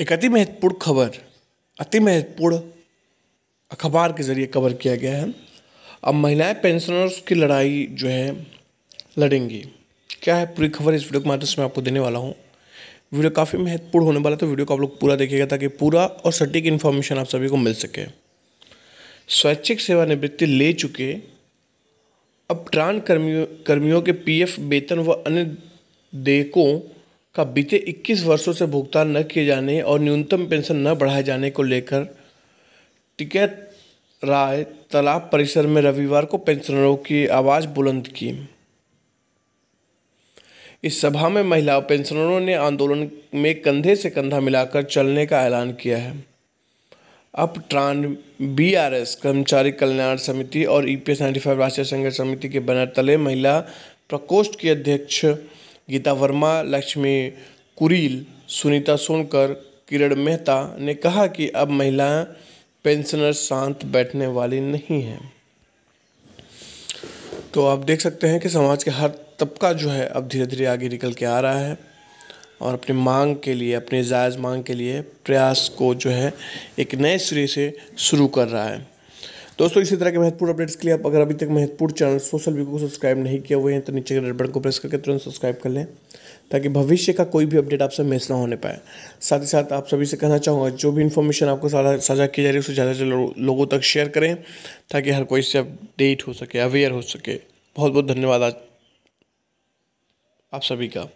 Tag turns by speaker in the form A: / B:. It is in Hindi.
A: एक अति महत्वपूर्ण खबर अति महत्वपूर्ण अखबार के ज़रिए कवर किया गया है अब महिलाएं पेंशनर्स की लड़ाई जो है लड़ेंगी क्या है पूरी खबर इस वीडियो के माध्यम से मैं आपको देने वाला हूँ वीडियो काफ़ी महत्वपूर्ण होने वाला है तो वीडियो को आप लोग पूरा देखिएगा ताकि पूरा और सटीक इन्फॉर्मेशन आप सभी को मिल सके स्वैच्छिक सेवानिवृत्ति ले चुके अब ट्रांस कर्मियों कर्मियों के पीएफ वेतन व अन्य देकों का बीते 21 वर्षों से भुगतान न किए जाने और न्यूनतम पेंशन न बढ़ाए जाने को लेकर टिकैत राय तालाब परिसर में रविवार को पेंशनरों की आवाज़ बुलंद की इस सभा में महिला पेंशनरों ने आंदोलन में कंधे से कंधा मिलाकर चलने का ऐलान किया है अब ट्रान बीआरएस कर्मचारी कल्याण समिति और E P S ninety five राष्ट्रीय संघर्ष समिति के बैनर तले महिला प्रकोष्ठ की अध्यक्ष गीता वर्मा लक्ष्मी कुरील सुनीता सोनकर किरण मेहता ने कहा कि अब महिलाएं पेंशनर शांत बैठने वाली नहीं हैं तो आप देख सकते हैं कि समाज के हर तबका जो है अब धीरे धीरे आगे निकल के आ रहा है और अपनी मांग के लिए अपनी जायज़ मांग के लिए प्रयास को जो है एक नए सिरे से शुरू कर रहा है दोस्तों इसी तरह के महत्वपूर्ण अपडेट्स के लिए आप अगर अभी तक महत्वपूर्ण चैनल सोशल व्यू को सब्सक्राइब नहीं किया हुए हैं तो नीचे के रेडबन को प्रेस करके तुरंत सब्सक्राइब कर लें ताकि भविष्य का कोई भी अपडेट आपसे मिस ना होने पाए साथ ही साथ आप सभी से कहना चाहूँगा जो भी इन्फॉर्मेशन आपको साझा की जा रही है उसे ज़्यादा से लोगों तक शेयर करें ताकि हर कोई इससे अपडेट हो सके अवेयर हो सके बहुत बहुत धन्यवाद आज आप सभी का